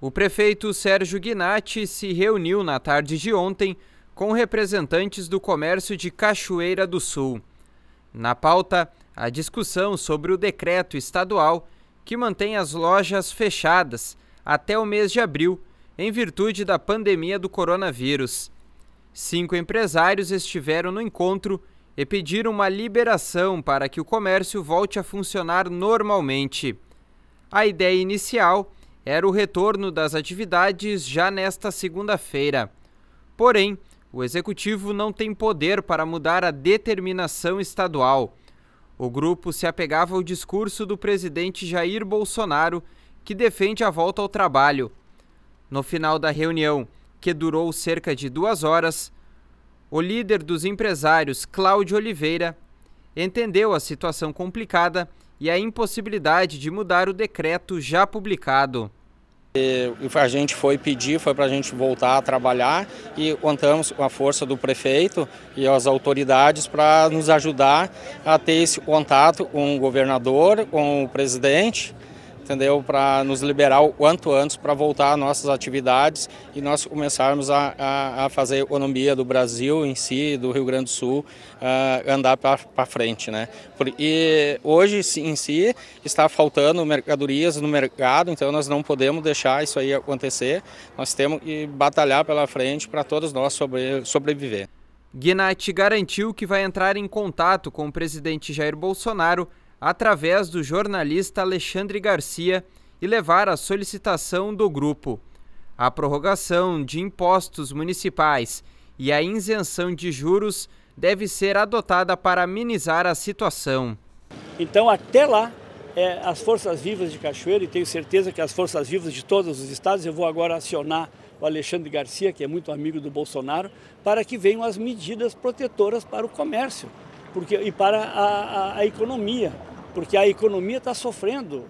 O prefeito Sérgio Guinatti se reuniu na tarde de ontem com representantes do comércio de Cachoeira do Sul. Na pauta, a discussão sobre o decreto estadual que mantém as lojas fechadas até o mês de abril, em virtude da pandemia do coronavírus. Cinco empresários estiveram no encontro e pediram uma liberação para que o comércio volte a funcionar normalmente. A ideia inicial era o retorno das atividades já nesta segunda-feira. Porém, o executivo não tem poder para mudar a determinação estadual. O grupo se apegava ao discurso do presidente Jair Bolsonaro, que defende a volta ao trabalho. No final da reunião, que durou cerca de duas horas, o líder dos empresários, Cláudio Oliveira, entendeu a situação complicada e a impossibilidade de mudar o decreto já publicado. E a gente foi pedir, foi para a gente voltar a trabalhar e contamos com a força do prefeito e as autoridades para nos ajudar a ter esse contato com o governador, com o presidente entendeu? Para nos liberar o quanto antes para voltar às nossas atividades e nós começarmos a, a, a, fazer a economia do Brasil em si, do Rio Grande do Sul, uh, andar para frente, né? E hoje em si está faltando mercadorias no mercado, então nós não podemos deixar isso aí acontecer. Nós temos que batalhar pela frente para todos nós sobre, sobreviver. Guinatti garantiu que vai entrar em contato com o presidente Jair Bolsonaro através do jornalista Alexandre Garcia e levar a solicitação do grupo. A prorrogação de impostos municipais e a isenção de juros deve ser adotada para amenizar a situação. Então, até lá, é, as Forças Vivas de Cachoeira, e tenho certeza que as Forças Vivas de todos os estados, eu vou agora acionar o Alexandre Garcia, que é muito amigo do Bolsonaro, para que venham as medidas protetoras para o comércio porque, e para a, a, a economia porque a economia está sofrendo,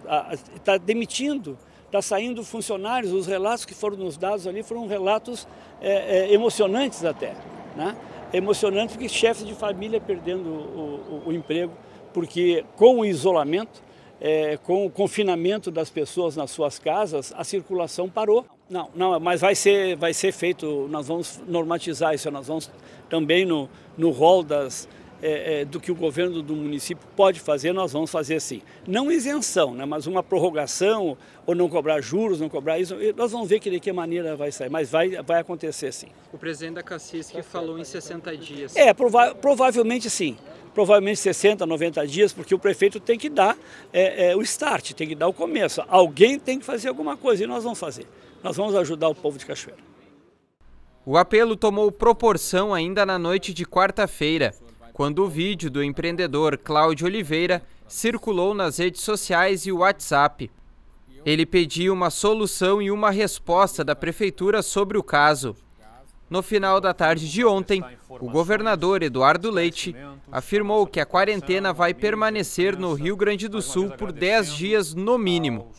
está demitindo, está saindo funcionários. Os relatos que foram nos dados ali foram relatos é, é, emocionantes até. Né? Emocionante porque chefes de família é perdendo o, o, o emprego, porque com o isolamento, é, com o confinamento das pessoas nas suas casas, a circulação parou. Não, não, mas vai ser, vai ser feito, nós vamos normatizar isso, nós vamos também no, no rol das, é, é, do que o governo do município pode fazer, nós vamos fazer sim. Não isenção, né, mas uma prorrogação, ou não cobrar juros, não cobrar isso, nós vamos ver que de que maneira vai sair, mas vai, vai acontecer sim. O presidente da Cassis que falou em 60 dias. É, prova provavelmente sim. Provavelmente 60, 90 dias, porque o prefeito tem que dar é, é, o start, tem que dar o começo. Alguém tem que fazer alguma coisa e nós vamos fazer. Nós vamos ajudar o povo de Cachoeira. O apelo tomou proporção ainda na noite de quarta-feira quando o vídeo do empreendedor Cláudio Oliveira circulou nas redes sociais e o WhatsApp. Ele pediu uma solução e uma resposta da prefeitura sobre o caso. No final da tarde de ontem, o governador Eduardo Leite afirmou que a quarentena vai permanecer no Rio Grande do Sul por 10 dias no mínimo.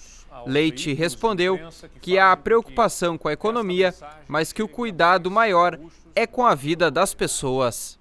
Leite respondeu que há preocupação com a economia, mas que o cuidado maior é com a vida das pessoas.